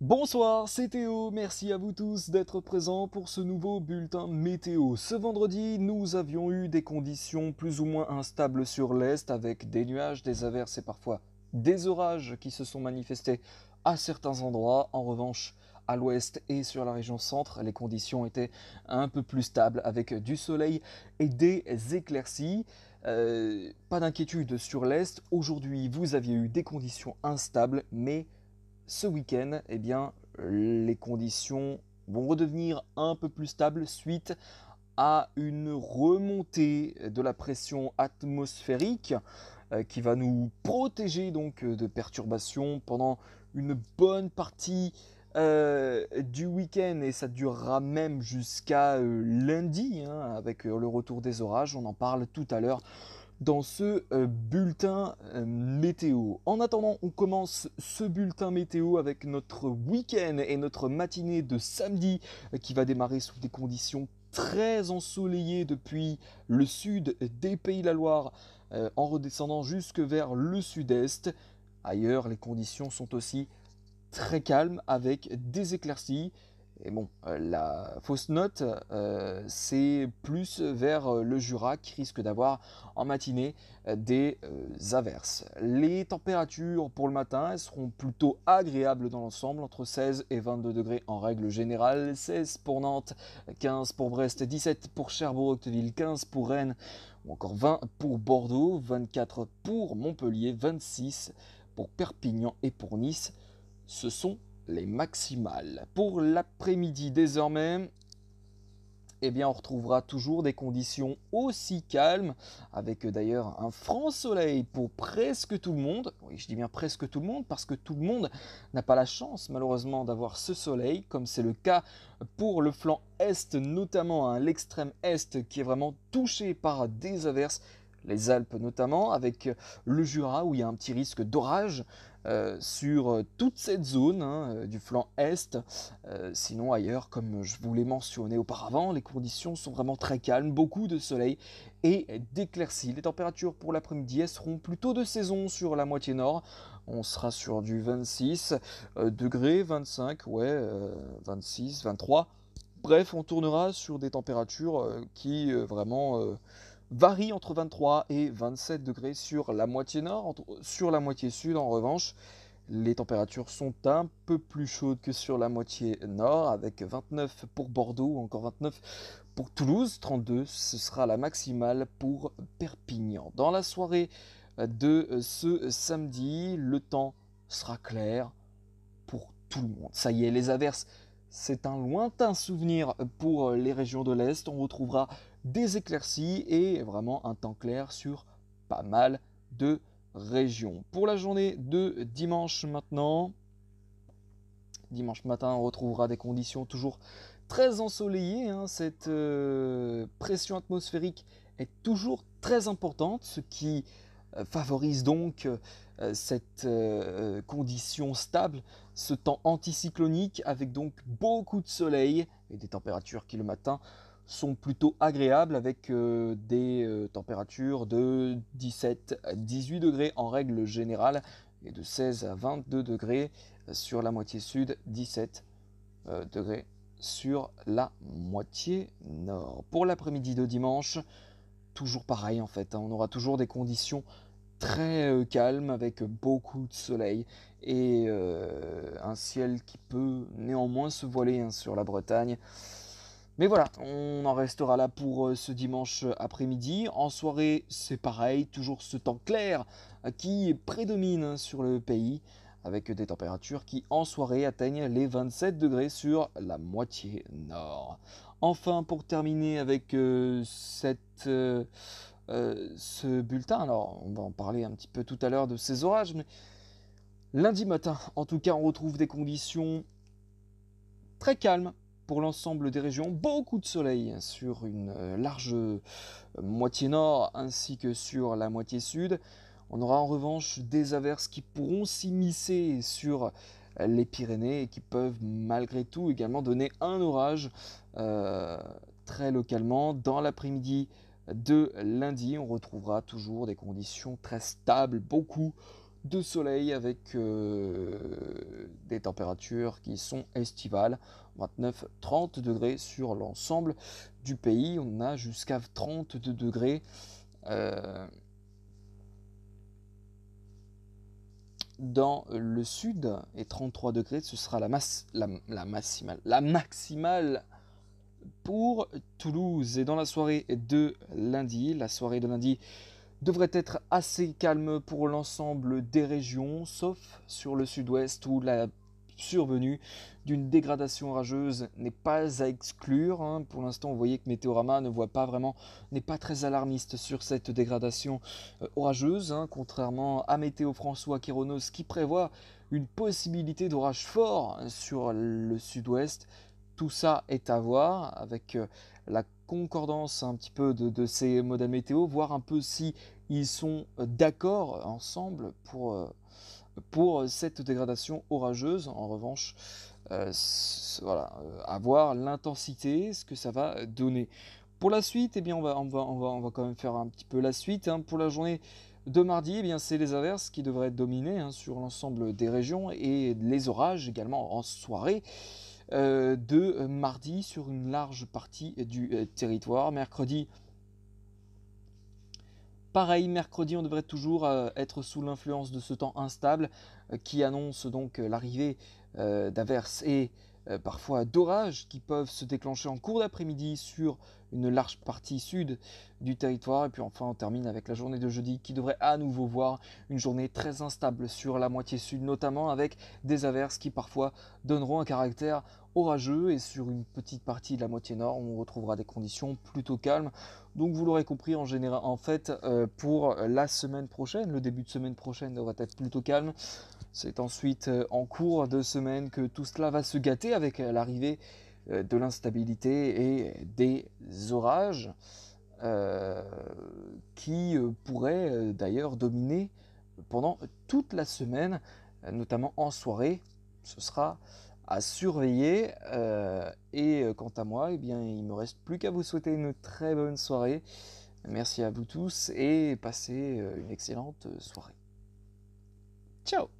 Bonsoir, c'est Théo, merci à vous tous d'être présents pour ce nouveau bulletin météo. Ce vendredi, nous avions eu des conditions plus ou moins instables sur l'Est avec des nuages, des averses et parfois des orages qui se sont manifestés à certains endroits. En revanche, à l'ouest et sur la région centre, les conditions étaient un peu plus stables avec du soleil et des éclaircies. Euh, pas d'inquiétude sur l'Est, aujourd'hui vous aviez eu des conditions instables mais ce week-end, eh bien, les conditions vont redevenir un peu plus stables suite à une remontée de la pression atmosphérique euh, qui va nous protéger donc euh, de perturbations pendant une bonne partie euh, du week-end et ça durera même jusqu'à lundi hein, avec le retour des orages. On en parle tout à l'heure dans ce euh, bulletin euh, météo. En attendant, on commence ce bulletin météo avec notre week-end et notre matinée de samedi euh, qui va démarrer sous des conditions très ensoleillées depuis le sud des Pays de la Loire en redescendant jusque vers le sud-est. Ailleurs, les conditions sont aussi très calmes avec des éclaircies. Et bon, euh, la fausse note, euh, c'est plus vers euh, le Jura qui risque d'avoir en matinée des averses. Les températures pour le matin seront plutôt agréables dans l'ensemble, entre 16 et 22 degrés en règle générale, 16 pour Nantes, 15 pour Brest, 17 pour Cherbourg-Octeville, 15 pour Rennes, ou encore 20 pour Bordeaux, 24 pour Montpellier, 26 pour Perpignan et pour Nice. Ce sont les maximales. Pour l'après-midi désormais, eh bien, on retrouvera toujours des conditions aussi calmes, avec d'ailleurs un franc soleil pour presque tout le monde. Oui, je dis bien presque tout le monde, parce que tout le monde n'a pas la chance, malheureusement, d'avoir ce soleil, comme c'est le cas pour le flanc est, notamment à hein, l'extrême est, qui est vraiment touché par des averses les Alpes notamment, avec le Jura où il y a un petit risque d'orage, euh, sur euh, toute cette zone hein, euh, du flanc est. sinon ailleurs, comme je vous l'ai mentionné auparavant, les conditions sont vraiment très calmes, beaucoup de soleil et d'éclaircies. Les températures pour l'après-midi seront plutôt de saison sur la moitié nord. On sera sur du 26 degrés, 25, ouais, 26, 23. Bref, on tournera sur des températures qui vraiment varie entre 23 et 27 degrés sur la moitié nord. sur la moitié sud, en revanche, les températures sont un peu plus chaudes que sur la moitié nord, avec 29 pour Bordeaux encore 29 pour Toulouse. 32, ce sera la maximale pour Perpignan. Dans la soirée de ce samedi, le temps sera clair pour tout le monde. Ça y est, les averses c'est un lointain souvenir pour euh, les régions de l'Est. On retrouvera des éclaircies et vraiment un temps clair sur pas mal de régions. Pour la journée de dimanche maintenant, dimanche matin, on retrouvera des conditions toujours très ensoleillées. Hein. Cette euh, pression atmosphérique est toujours très importante, ce qui euh, favorise donc euh, cette euh, condition stable, ce temps anticyclonique avec donc beaucoup de soleil et des températures qui le matin sont plutôt agréables avec des températures de 17 à 18 degrés en règle générale et de 16 à 22 degrés sur la moitié sud, 17 degrés sur la moitié nord. Pour l'après-midi de dimanche, toujours pareil en fait. Hein. On aura toujours des conditions très euh, calmes avec beaucoup de soleil et euh, un ciel qui peut néanmoins se voiler hein, sur la Bretagne. Mais voilà, on en restera là pour euh, ce dimanche après-midi. En soirée, c'est pareil, toujours ce temps clair qui prédomine hein, sur le pays avec des températures qui en soirée atteignent les 27 degrés sur la moitié nord. Enfin, pour terminer avec euh, euh, euh, ce bulletin, alors on va en parler un petit peu tout à l'heure de ces orages, mais lundi matin, en tout cas, on retrouve des conditions très calmes pour l'ensemble des régions, beaucoup de soleil sur une large moitié nord ainsi que sur la moitié sud. On aura en revanche des averses qui pourront s'immiscer sur les Pyrénées et qui peuvent malgré tout également donner un orage euh, très localement. Dans l'après-midi de lundi, on retrouvera toujours des conditions très stables, beaucoup de soleil avec euh, des températures qui sont estivales, 29-30 degrés sur l'ensemble du pays. On a jusqu'à 32 degrés. Euh, dans le sud et 33 degrés, ce sera la, masse, la, maximale, la maximale pour Toulouse. Et dans la soirée de lundi, la soirée de lundi devrait être assez calme pour l'ensemble des régions, sauf sur le sud-ouest où la survenue d'une dégradation orageuse n'est pas à exclure. Hein. Pour l'instant, vous voyez que Météorama ne voit pas vraiment, n'est pas très alarmiste sur cette dégradation euh, orageuse, hein. contrairement à Météo François Quironos qui prévoit une possibilité d'orage fort sur le sud-ouest. Tout ça est à voir avec euh, la concordance un petit peu de, de, ces modèles météo, voir un peu si ils sont euh, d'accord ensemble pour pour cette dégradation orageuse. En revanche, euh, à euh, voir l'intensité, ce que ça va donner. Pour la suite, eh bien, on, va, on, va, on, va, quand même faire un petit peu la suite. Hein. Pour la journée de mardi, eh bien, c'est les averses qui devraient dominer hein, sur l'ensemble des régions et les orages également en soirée. Euh, de mardi sur une large partie du euh, territoire. Mercredi, Pareil, mercredi, on devrait toujours euh, être sous l'influence de ce temps instable euh, qui annonce donc euh, l'arrivée d'Averse et euh, parfois d'orages qui peuvent se déclencher en cours d'après-midi sur une large partie sud du territoire. Et puis enfin, on termine avec la journée de jeudi qui devrait à nouveau voir une journée très instable sur la moitié sud, notamment avec des averses qui parfois donneront un caractère orageux. Et sur une petite partie de la moitié nord, on retrouvera des conditions plutôt calmes. Donc vous l'aurez compris, en général, en fait, euh, pour la semaine prochaine, le début de semaine prochaine devrait être plutôt calme. C'est ensuite euh, en cours de semaine que tout cela va se gâter avec euh, l'arrivée euh, de l'instabilité et des orages qui pourraient d'ailleurs dominer pendant toute la semaine, notamment en soirée. Ce sera à surveiller. et quant à moi, eh bien, il me reste plus qu'à vous souhaiter une très bonne soirée. Merci à vous tous et passez une excellente soirée. Ciao